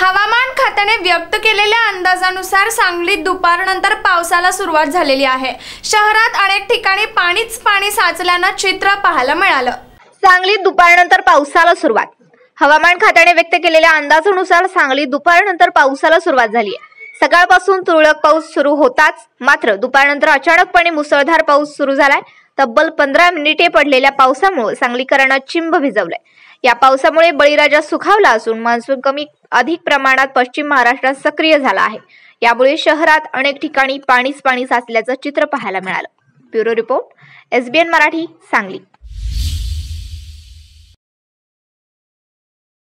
हवामान खात्याने व्यक्त केलेल्या अंदाजानुसार सांगलीत दुपारनंतर पावसाला सुरुवात झालेली आहे शहरात अनेक ठिकाणी पाणीच पाणी साचल्यानं चित्र पाहायला मिळालं सांगलीत दुपारनंतर पावसाला सुरुवात हवामान खात्याने व्यक्त केलेल्या अंदाजानुसार सांगलीत दुपारनंतर पावसाला सुरुवात झाली सकाळपासून तुरळक पाऊस सुरू होताच मात्र दुपारनंतर अचानकपणे मुसळधार पाऊस सुरू झालाय तब्बल पंधरा मिनिटे पडलेल्या पावसामुळे सांगलीकरांना चिंब भिजवलंय या पावसामुळे बळीराजा सुखावला असून मान्सून कमी अधिक प्रमाणात पश्चिम महाराष्ट्रात सक्रिय झाला आहे यामुळे शहरात अनेक ठिकाणी पाणीच पाणी साचल्याचं चित्र पाहायला मिळालं bureau report SBN Marathi Sangli